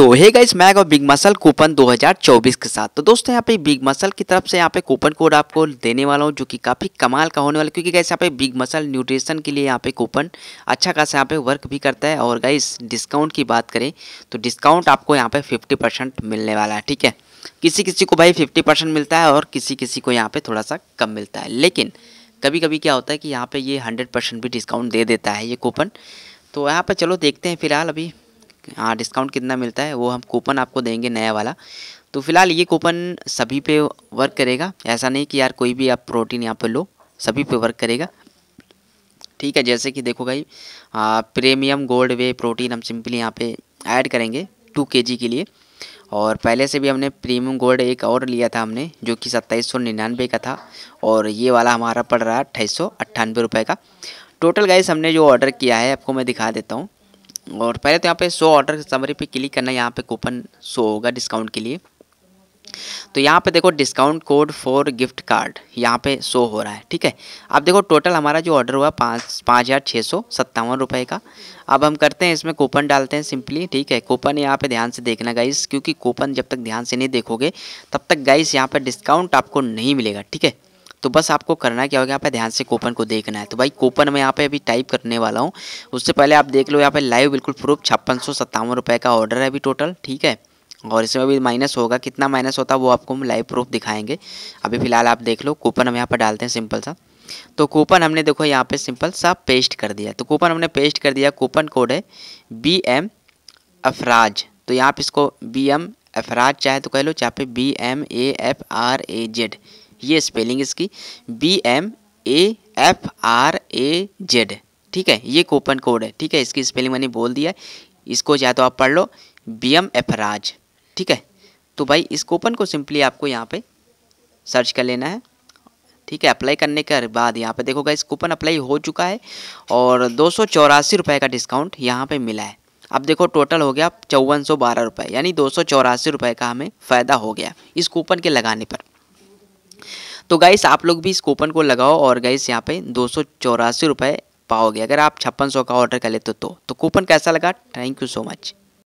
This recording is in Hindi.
तो हे गाइस मैग और बिग मसल कूपन 2024 के साथ तो दोस्तों यहाँ पे बिग मसल की तरफ से यहाँ पे कूपन कोड आपको देने वाला हूँ जो कि काफ़ी कमाल का होने वाला क्योंकि गाइस यहाँ पे बिग मसल न्यूट्रिशन के लिए यहाँ पे कूपन अच्छा खासा यहाँ पे वर्क भी करता है और गाइस डिस्काउंट की बात करें तो डिस्काउंट आपको यहाँ पे फिफ्टी मिलने वाला है ठीक है किसी किसी को भाई फिफ्टी परसेंट मिलता है और किसी किसी को यहाँ पर थोड़ा सा कम मिलता है लेकिन कभी कभी क्या होता है कि यहाँ पर ये हंड्रेड परसेंट भी डिस्काउंट दे देता है ये कूपन तो यहाँ पर चलो देखते हैं फिलहाल अभी हाँ डिस्काउंट कितना मिलता है वो हम कूपन आपको देंगे नया वाला तो फिलहाल ये कूपन सभी पे वर्क करेगा ऐसा नहीं कि यार कोई भी आप प्रोटीन यहाँ पर लो सभी पे वर्क करेगा ठीक है जैसे कि देखो भाई प्रीमियम गोल्ड वे प्रोटीन हम सिंपली यहाँ पे ऐड करेंगे टू के के लिए और पहले से भी हमने प्रीमियम गोल्ड एक और लिया था हमने जो कि सत्ताईस सौ निन्यानवे का था और ये वाला हमारा पड़ रहा है अट्ठाईस सौ अट्ठानवे रुपये का टोटल गाइस हमने जो ऑर्डर किया है आपको मैं दिखा देता हूँ और पहले तो यहाँ पे शो ऑर्डर समरी पे क्लिक करना यहाँ पे कूपन शो होगा डिस्काउंट के लिए तो यहाँ पे देखो discount code for gift card यहाँ पे शो हो रहा है ठीक है अब देखो टोटल हमारा जो ऑर्डर हुआ पाँच पाँच हज़ार छः सौ सत्तावन रुपये का अब हम करते हैं इसमें कूपन डालते हैं सिंपली ठीक है कूपन यहाँ पे ध्यान से देखना गाइस क्योंकि कूपन जब तक ध्यान से नहीं देखोगे तब तक गाइस यहाँ पर डिस्काउंट आपको नहीं मिलेगा ठीक है तो बस आपको करना क्या होगा यहाँ पे ध्यान से कूपन को देखना है तो भाई कूपन मैं यहाँ पे अभी टाइप करने वाला हूँ उससे पहले आप देख लो यहाँ पे लाइव बिल्कुल प्रूफ छप्पन सौ सत्तावन रुपये का ऑर्डर है अभी टोटल ठीक है और इसमें भी माइनस होगा कितना माइनस होता है वो आपको हम लाइव प्रूफ दिखाएंगे अभी फिलहाल आप देख लो कूपन हम यहाँ पर डालते हैं सिंपल सा तो कूपन हमने देखो यहाँ पर सिंपल सा पेस्ट कर दिया तो कूपन हमने पेस्ट कर दिया कूपन कोड है बी एम अफराज तो यहाँ पे इसको बी एम अफराज चाहे तो कह लो चाहे पे B M A F R A Z ये स्पेलिंग इसकी B M A F R A Z ठीक है ये कूपन कोड है ठीक है इसकी स्पेलिंग मैंने बोल दिया इसको या तो आप पढ़ लो बी एम एफ राज ठीक है तो भाई इस कूपन को सिंपली आपको यहाँ पे सर्च कर लेना है ठीक है अप्लाई करने के बाद यहाँ पे देखोगा इस कूपन अप्लाई हो चुका है और दो सौ चौरासी रुपये का डिस्काउंट यहाँ पे मिला है अब देखो टोटल हो गया चौवन सौ बारह रुपये यानी दो सौ चौरासी रुपये का हमें फ़ायदा हो गया इस कूपन के लगाने पर तो गाइस आप लोग भी इस कूपन को लगाओ और गाइस यहाँ पे दो सौ चौरासी पाओगे अगर आप छप्पन सौ का ऑर्डर कर लेते तो तो कूपन कैसा लगा थैंक यू सो मच